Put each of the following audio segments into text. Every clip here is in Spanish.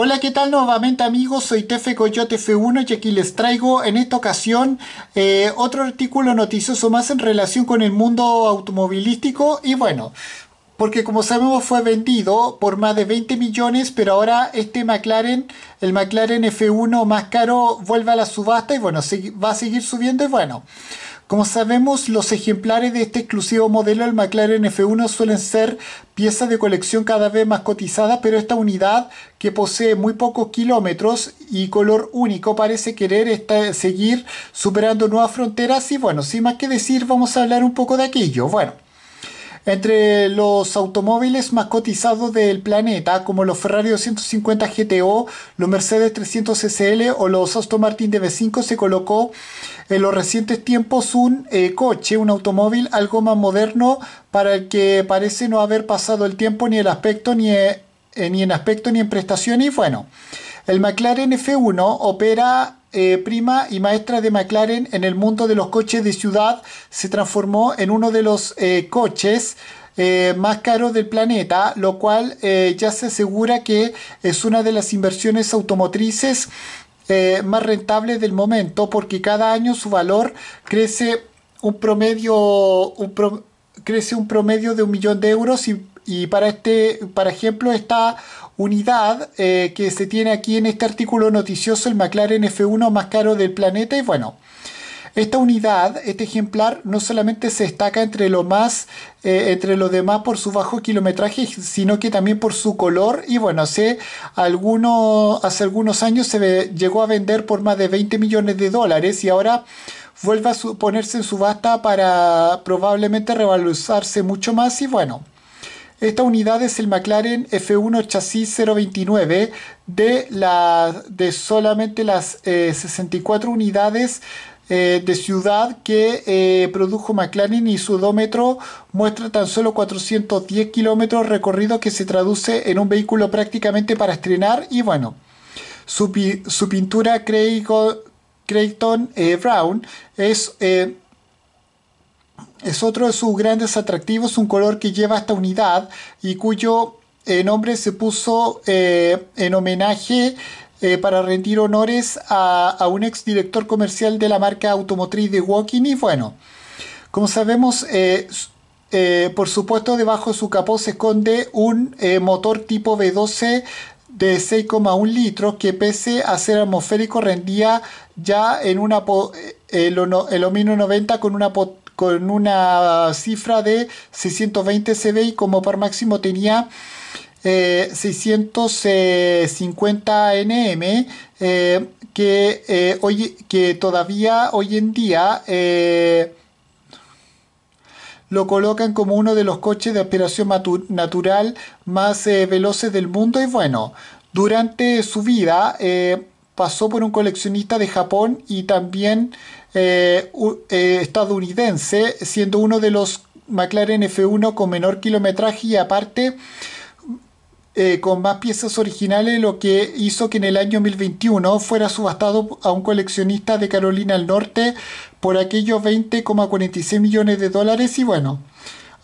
Hola, ¿qué tal nuevamente amigos? Soy Tefe Coyote F1 y aquí les traigo en esta ocasión eh, otro artículo noticioso más en relación con el mundo automovilístico y bueno, porque como sabemos fue vendido por más de 20 millones, pero ahora este McLaren, el McLaren F1 más caro, vuelve a la subasta y bueno, va a seguir subiendo y bueno. Como sabemos, los ejemplares de este exclusivo modelo del McLaren F1 suelen ser piezas de colección cada vez más cotizadas, pero esta unidad, que posee muy pocos kilómetros y color único, parece querer seguir superando nuevas fronteras. Y bueno, sin más que decir, vamos a hablar un poco de aquello. Bueno. Entre los automóviles más cotizados del planeta, como los Ferrari 250 GTO, los Mercedes 300 SL o los Aston Martin DB5, se colocó en los recientes tiempos un eh, coche, un automóvil algo más moderno para el que parece no haber pasado el tiempo ni el aspecto ni, eh, ni en aspecto ni en prestaciones. Y bueno, el McLaren F1 opera eh, prima y maestra de McLaren en el mundo de los coches de ciudad, se transformó en uno de los eh, coches eh, más caros del planeta, lo cual ya se asegura que es una de las inversiones automotrices más rentables del momento, porque cada año su valor crece un promedio, crece un promedio de un millón de euros y y para este, para ejemplo, esta unidad eh, que se tiene aquí en este artículo noticioso, el McLaren F1 más caro del planeta, y bueno. Esta unidad, este ejemplar, no solamente se destaca entre, lo más, eh, entre los demás por su bajo kilometraje, sino que también por su color. Y bueno, hace, algunos, hace algunos años se llegó a vender por más de 20 millones de dólares y ahora vuelve a ponerse en subasta para probablemente revalorizarse mucho más. Y bueno. Esta unidad es el McLaren F1 chasis 029 de, de solamente las 64 eh, unidades eh, de ciudad que eh, produjo McLaren y su odómetro muestra tan solo 410 kilómetros recorridos que se traduce en un vehículo prácticamente para estrenar y bueno, su, pintura Creighton Brown es es otro de sus grandes atractivos, un color que lleva esta unidad y cuyo eh, nombre se puso eh, en homenaje eh, para rendir honores a, a un exdirector comercial de la marca automotriz de Walking. Y bueno, como sabemos, por supuesto, debajo de su capó se esconde un motor tipo V12 de 6,1 litros que pese a ser atmosférico rendía ya en una el, el 90 con una, con una cifra de 620 ...y como par máximo tenía 650 eh, NM eh, que, eh, hoy, que todavía hoy en día lo colocan como uno de los coches de aspiración natural más veloces del mundo y bueno, durante su vida pasó por un coleccionista de Japón y también eh, eh, estadounidense, siendo uno de los McLaren F1 con menor kilometraje y aparte eh, con más piezas originales, lo que hizo que en el año 2021 fuera subastado a un coleccionista de Carolina del Norte por aquellos 20,46 millones de dólares y bueno,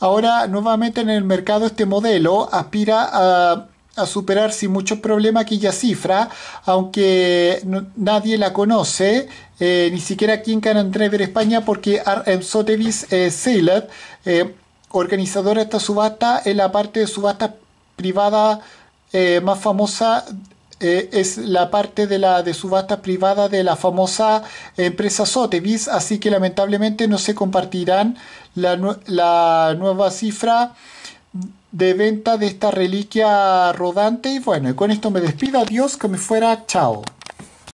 ahora nuevamente en el mercado este modelo aspira a a superar sin muchos problemas aquella cifra, aunque nadie la conoce, eh, ni siquiera aquí en Canal Driver España, porque en em Sotevis eh, eh, organizadora de esta subasta, es la parte de subasta privada eh, más famosa es la parte de la de subasta privada de la famosa empresa sotevis así que lamentablemente no se compartirán la, la nueva cifra de venta de esta reliquia rodante. Y bueno, y con esto me despido. Adiós, que me fuera. Chao.